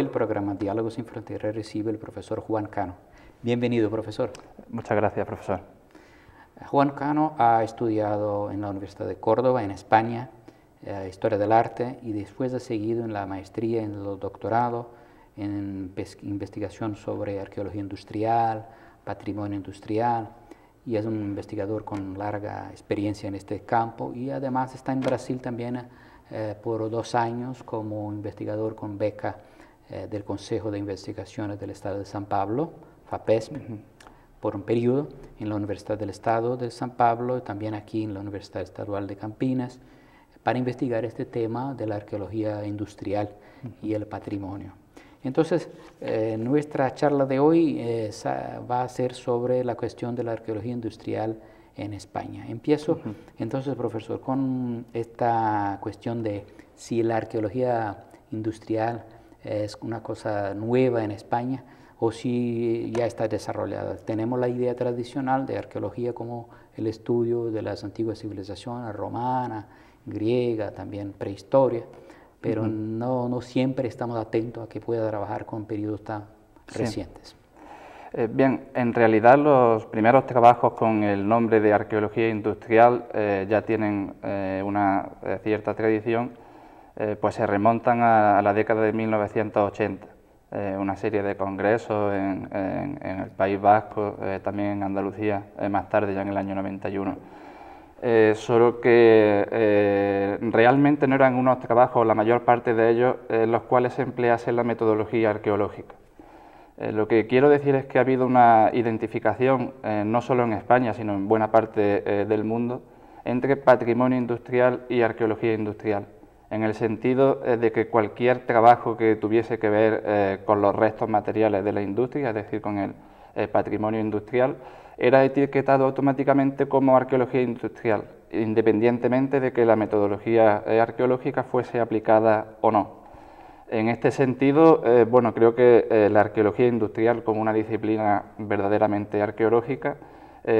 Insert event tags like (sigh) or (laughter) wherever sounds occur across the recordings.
el programa diálogos sin Fronteras recibe el profesor Juan Cano. Bienvenido, profesor. Muchas gracias, profesor. Eh, Juan Cano ha estudiado en la Universidad de Córdoba, en España, eh, Historia del Arte, y después ha seguido en la maestría, en el doctorado en investigación sobre arqueología industrial, patrimonio industrial, y es un investigador con larga experiencia en este campo, y además está en Brasil también eh, por dos años como investigador con beca eh, del Consejo de Investigaciones del Estado de San Pablo, fapes por un periodo en la Universidad del Estado de San Pablo y también aquí en la Universidad Estadual de Campinas, para investigar este tema de la arqueología industrial y el patrimonio. Entonces, eh, nuestra charla de hoy eh, va a ser sobre la cuestión de la arqueología industrial en España. Empiezo entonces, profesor, con esta cuestión de si la arqueología industrial es una cosa nueva en España o si ya está desarrollada. Tenemos la idea tradicional de arqueología como el estudio de las antiguas civilizaciones romana, griega, también prehistoria, pero no, siempre estamos atentos a que pueda trabajar con periodos tan recientes. Eh, bien, en realidad los primeros trabajos con el nombre de arqueología industrial eh, ya tienen eh, una cierta tradición eh, pues se remontan a, la década de 1980. Eh, una serie de congresos en, el País Vasco, eh, también en Andalucía, más tarde, ya en el año 91. solo que realmente no eran unos trabajos, la mayor parte de ellos, en los cuales se emplease la metodología arqueológica. lo que quiero decir es que ha habido una identificación, no solo en España, sino en buena parte del mundo, entre patrimonio industrial y arqueología industrial en el sentido eh, de que cualquier trabajo que tuviese que ver eh, con los restos materiales de la industria, es decir, con el, patrimonio industrial, era etiquetado automáticamente como arqueología industrial, independientemente de que la metodología eh, arqueológica fuese aplicada o no. En este sentido, bueno, creo que la arqueología industrial como una disciplina verdaderamente arqueológica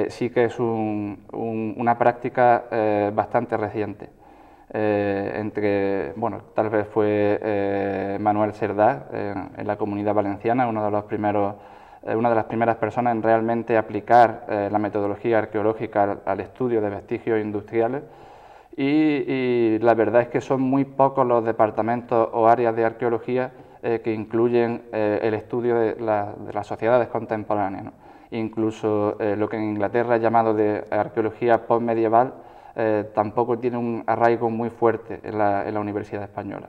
sí que es una práctica bastante reciente. Eh, entre, bueno, tal vez fue eh, Manuel Cerdá en la comunidad valenciana, uno de los primeros, eh, una de las primeras personas en realmente aplicar la metodología arqueológica al, estudio de vestigios industriales. Y, la verdad es que son muy pocos los departamentos o áreas de arqueología que incluyen el estudio de, las sociedades contemporáneas. Incluso lo que en Inglaterra es llamado de arqueología postmedieval, eh, tampoco tiene un arraigo muy fuerte en la, Universidad Española.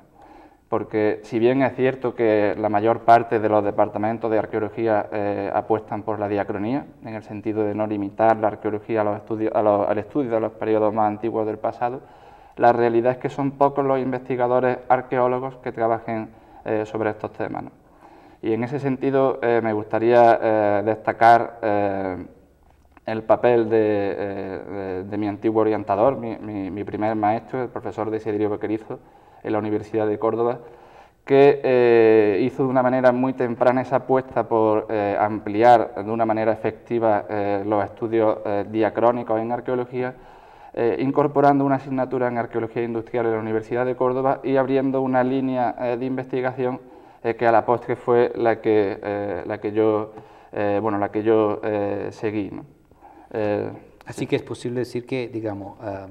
Porque si bien es cierto que la mayor parte de los departamentos de arqueología eh, apuestan por la diacronía, en el sentido de no limitar la arqueología al estudio de los periodos más antiguos del pasado, la realidad es que son pocos los investigadores arqueólogos que trabajen eh, sobre estos temas. Y en ese sentido me gustaría destacar el papel eh, de, mi antiguo orientador, mi, primer maestro, el profesor de Desiderio Bequerizo, en la Universidad de Córdoba, que eh, hizo de una manera muy temprana esa apuesta por eh, ampliar de una manera efectiva los estudios diacrónicos en arqueología, incorporando una asignatura en arqueología industrial en la Universidad de Córdoba y abriendo una línea de investigación que a la postre fue la que, la que yo, bueno, la que yo seguí. Eh, así que es posible decir que, digamos, ah,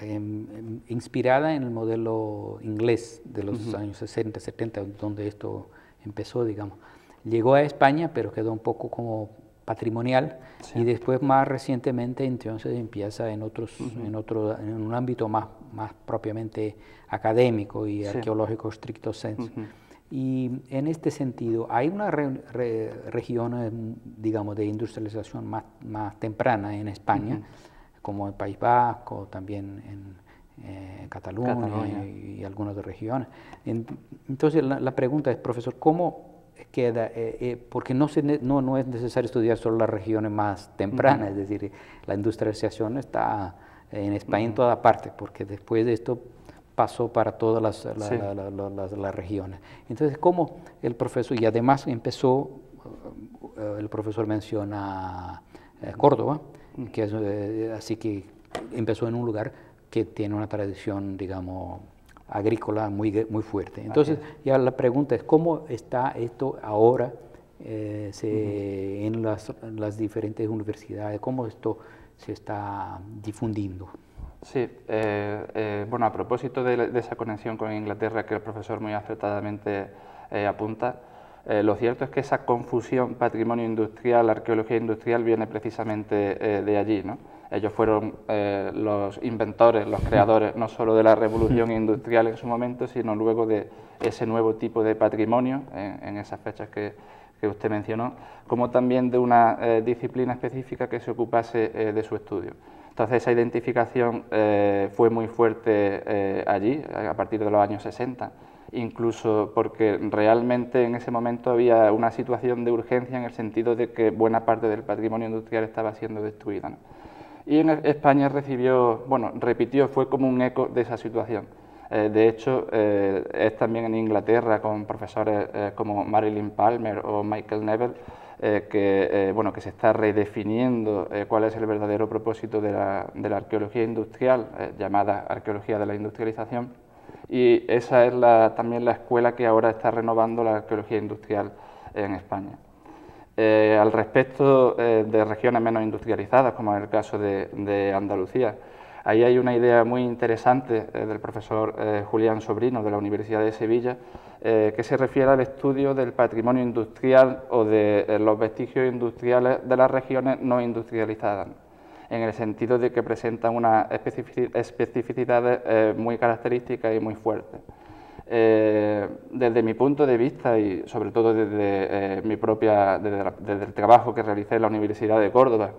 em, em, inspirada en el modelo inglés de los años 60, 70, donde esto empezó, digamos, llegó a España, pero quedó un poco como patrimonial y después más recientemente entonces empieza en otros en otro en un ámbito más más propiamente académico y arqueológico estricto sense. Y en este sentido, hay una región, eh, digamos, de industrialización más, más temprana en España, como el País Vasco, también en eh, Cataluña, Y, algunas de regiones. entonces, la, pregunta es, profesor, ¿cómo queda? Eh, porque no, se, no, no, es necesario estudiar solo las regiones más tempranas, es decir, la industrialización está en España en toda parte, porque después de esto pasó para todas las, regiones. Entonces, cómo el profesor, y además empezó, eh, el profesor menciona eh, Córdoba, mm. que eh, así que empezó en un lugar que tiene una tradición, digamos, agrícola muy, muy fuerte. Entonces, ya la pregunta es, ¿cómo está esto ahora en, las, en, las, diferentes universidades? ¿Cómo esto se está difundiendo? Sí, eh, eh, bueno, a propósito de, esa conexión con Inglaterra que el profesor muy acertadamente eh, apunta, lo cierto es que esa confusión patrimonio industrial, arqueología industrial, viene precisamente de allí. ¿no? Ellos fueron los inventores, los creadores, no solo de la revolución (laughs) industrial en su momento, sino luego de ese nuevo tipo de patrimonio en, esas fechas que, usted mencionó, como también de una disciplina específica que se ocupase de su estudio. Entonces esa identificación eh, fue muy fuerte eh, allí, a partir de los años 60, incluso porque realmente en ese momento había una situación de urgencia en el sentido de que buena parte del patrimonio industrial estaba siendo destruida. Y en España recibió, bueno, repitió, fue como un eco de esa situación. Eh, de hecho, es también en Inglaterra con profesores como Marilyn Palmer o Michael Neville eh, eh, que, se está redefiniendo eh, cuál es el verdadero propósito de la, arqueología industrial, llamada arqueología de la industrialización, y esa es también la escuela que ahora está renovando la arqueología industrial en España. al respecto de regiones menos industrializadas, como en el caso de Andalucía, Ahí hay una idea muy interesante eh, del profesor eh, Julián Sobrino de la Universidad de Sevilla eh, que se refiere al estudio del patrimonio industrial o de los vestigios industriales de las regiones no industrializadas, en el sentido de que presentan unas especificidades muy características y muy fuertes. desde mi punto de vista y sobre todo desde, mi propia, desde el trabajo que realicé en la Universidad de Córdoba,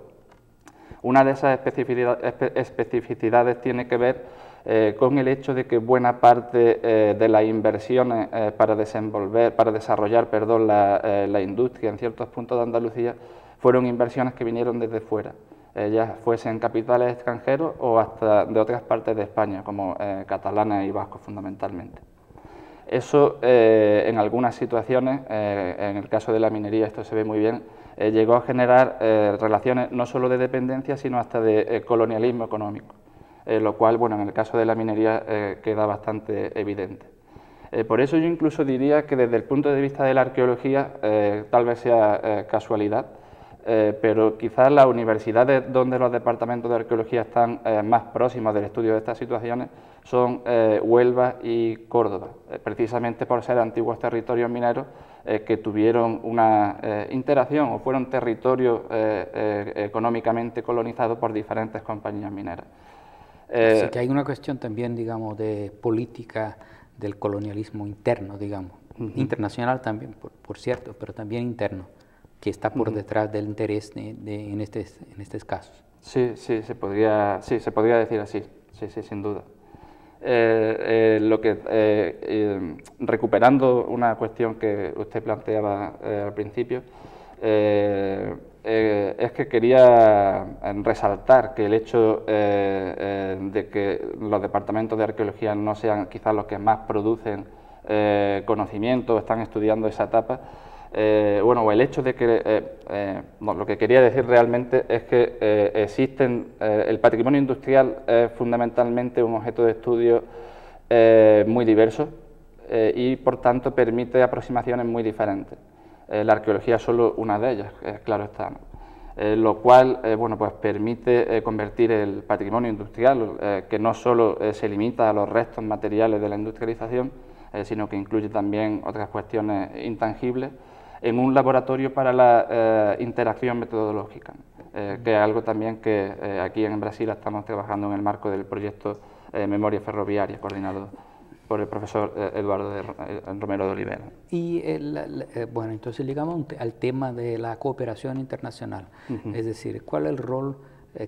una de esas especificidades, tiene que ver eh, con el hecho de que buena parte eh, de las inversiones eh, para, desenvolver, para desarrollar perdón, la, la, industria en ciertos puntos de Andalucía fueron inversiones que vinieron desde fuera, ya fuesen capitales extranjeros o hasta de otras partes de España, como catalana y vasco, fundamentalmente. Eso en algunas situaciones, en el caso de la minería esto se ve muy bien, eh, llegó a generar eh, relaciones no solo de dependencia, sino hasta de eh, colonialismo económico, lo cual, bueno, en el caso de la minería queda bastante evidente. por eso yo incluso diría que desde el punto de vista de la arqueología, tal vez sea casualidad, pero quizás las universidades donde los departamentos de arqueología están más próximos del estudio de estas situaciones son Huelva y Córdoba, precisamente por ser antiguos territorios mineros eh, que tuvieron una eh, interacción o fueron territorios eh, económicamente colonizados por diferentes compañías mineras. Así que hay una cuestión también, digamos, de política del colonialismo interno, digamos, internacional también, por, cierto, pero también interno, que está por detrás del interés de, en, estos, en estos casos. Sí, sí, se podría, sí, se podría decir así, sí, sí, sin duda. Eh, eh, lo que, eh, recuperando una cuestión que usted planteaba al principio, es que quería resaltar que el hecho de que los departamentos de arqueología no sean quizás los que más producen conocimiento, están estudiando esa etapa, eh, bueno, el hecho de que, eh, eh, lo que quería decir realmente es que existen, el patrimonio industrial es fundamentalmente un objeto de estudio muy diverso y por tanto permite aproximaciones muy diferentes. la arqueología es solo una de ellas, claro está. lo cual bueno, pues permite convertir el patrimonio industrial, que no solo se limita a los restos materiales de la industrialización, sino que incluye también otras cuestiones intangibles, en un laboratorio para la eh, interacción metodológica, eh, que es algo también que eh, aquí en Brasil estamos trabajando en el marco del proyecto Memoria Ferroviaria, coordinado por el profesor Eduardo Romero de Olivera. Y bueno, entonces llegamos al tema de la cooperación internacional, es decir, ¿cuál es el rol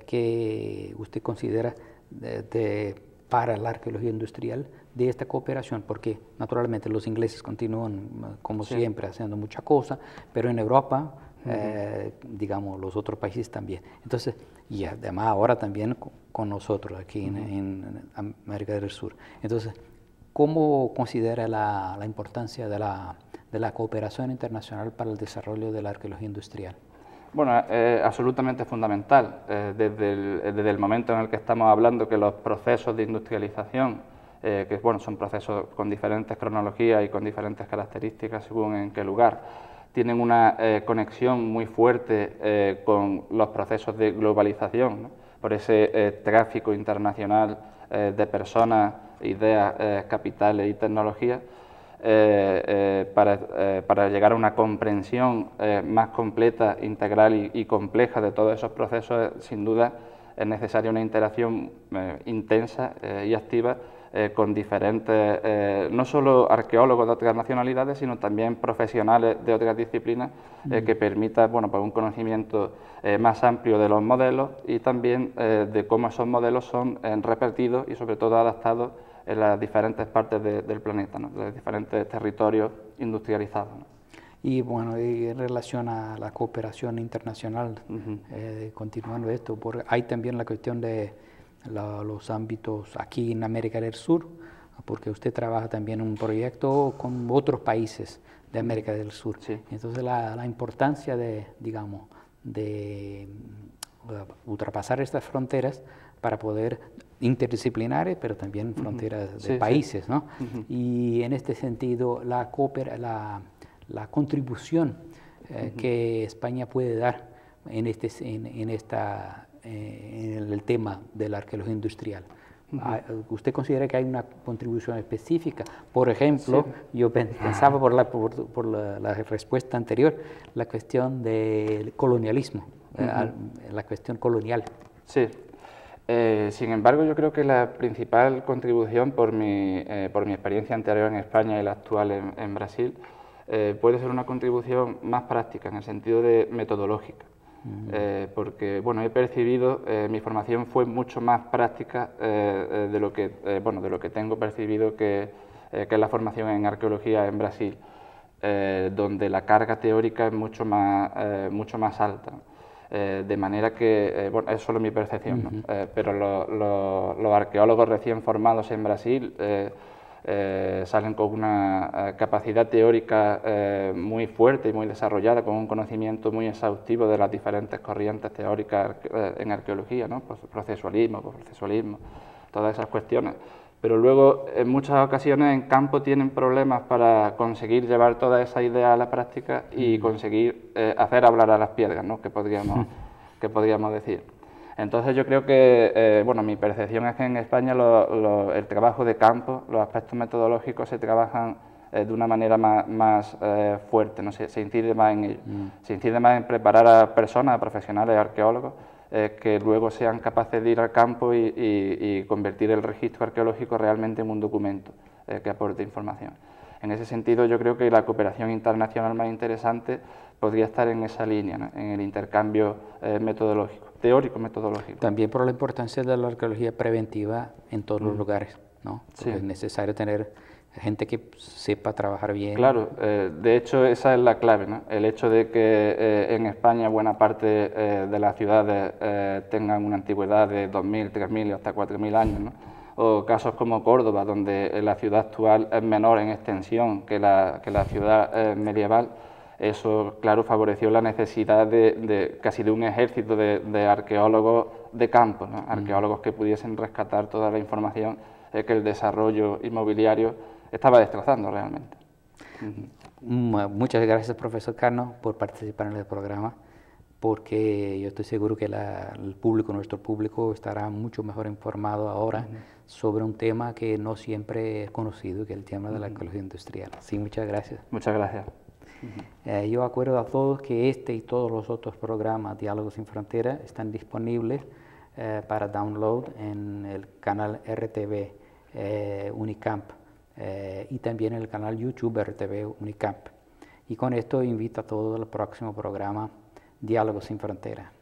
que usted considera de para la arqueología industrial de esta cooperación, porque naturalmente los ingleses continúan, eh, como siempre, haciendo mucha cosa, pero en Europa, eh, digamos, los otros países también. Entonces, y además ahora también con nosotros aquí en, América del Sur. Entonces, ¿cómo considera la, importancia de la cooperación internacional para el desarrollo de la arqueología industrial? Bueno, es absolutamente fundamental. Eh, eh, desde, el, momento en el que estamos hablando que los procesos de industrialización, eh, que bueno, son procesos con diferentes cronologías y con diferentes características según en qué lugar, tienen una conexión muy fuerte con los procesos de globalización, por ese tráfico internacional de personas, ideas, capitales y tecnologías eh, eh, eh, para, llegar a una comprensión más completa, integral y, compleja de todos esos procesos, sin duda es necesaria una interacción intensa y activa eh, con diferentes, eh, no solo arqueólogos de otras nacionalidades, sino también profesionales de otras disciplinas, eh, que permita bueno, pues un conocimiento más amplio de los modelos y también de cómo esos modelos son repartidos y sobre todo adaptados en las diferentes partes del planeta, ¿no? los diferentes territorios industrializados. Y bueno, y en relación a la cooperación internacional, continuando esto, porque hay también la cuestión de los ámbitos aquí en América del Sur, porque usted trabaja también en un proyecto con otros países de América del Sur. Entonces la, importancia de, digamos, de ultrapasar estas fronteras para poder interdisciplinares, eh, pero también fronteras de países, ¿no? Y en este sentido, la, la, contribución eh, que España puede dar en, este, en, en, esta, eh, en el tema de la arqueología industrial. Ah, ¿Usted considera que hay una contribución específica? Por ejemplo, yo ah. pensaba por, la, por, la, respuesta anterior, la cuestión del colonialismo, eh, la cuestión colonial. Sí. Eh, sin embargo, yo creo que la principal contribución por mi, por mi experiencia anterior en España y la actual en Brasil puede ser una contribución más práctica, en el sentido de metodológica. Eh, porque bueno he percibido eh, mi formación fue mucho más práctica eh, de lo que bueno de lo que tengo percibido que, es la formación en arqueología en Brasil donde la carga teórica es mucho más mucho más alta de manera que bueno es solo mi percepción pero los arqueólogos recién formados en Brasil eh, salen con una eh, capacidad teórica eh, muy fuerte y muy desarrollada, con un conocimiento muy exhaustivo de las diferentes corrientes teóricas en arqueología, ¿no? Pues procesualismo, procesualismo, todas esas cuestiones. Pero luego, en muchas ocasiones, en campo tienen problemas para conseguir llevar toda esa idea a la práctica y mm. conseguir hacer hablar a las piedras, ¿no? que, podríamos, (laughs) que podríamos decir. Entonces yo creo que, eh, bueno, mi percepción es que en España el trabajo de campo, los aspectos metodológicos se trabajan eh, de una manera más, eh, fuerte, ¿no? Se, se, incide más en ello. Mm. Se incide más en preparar a personas, profesionales, arqueólogos, que luego sean capaces de ir al campo y, convertir el registro arqueológico realmente en un documento que aporte información. En ese sentido, yo creo que la cooperación internacional más interesante podría estar en esa línea, en el intercambio metodológico teórico-metodológico. También por la importancia de la arqueología preventiva en todos los mm. lugares, ¿no? Es necesario tener gente que sepa trabajar bien. Claro, eh, de hecho esa es la clave, ¿no? El hecho de que eh, en España buena parte eh, de las ciudades tengan una antigüedad de 2.000, 3.000 hasta 4.000 años, ¿no? O casos como Córdoba, donde la ciudad actual es menor en extensión que la, que la ciudad medieval, eso, claro, favoreció la necesidad de, casi de un ejército de, arqueólogos de campo, mm. arqueólogos que pudiesen rescatar toda la información eh, que el desarrollo inmobiliario estaba destrozando realmente. Mm, muchas gracias, profesor Cano, por participar en el programa, porque yo estoy seguro que el público, nuestro público, estará mucho mejor informado ahora sobre un tema que no siempre es conocido, que es el tema de la arqueología industrial. Sí, muchas gracias. Muchas gracias. Eh, yo acuerdo a todos que este y todos los otros programas Diálogos sin Frontera están disponibles eh, para download en el canal RTV eh, Unicamp y también en el canal YouTube RTV Unicamp. Y con esto invito a todos al próximo programa Diálogos sin Frontera.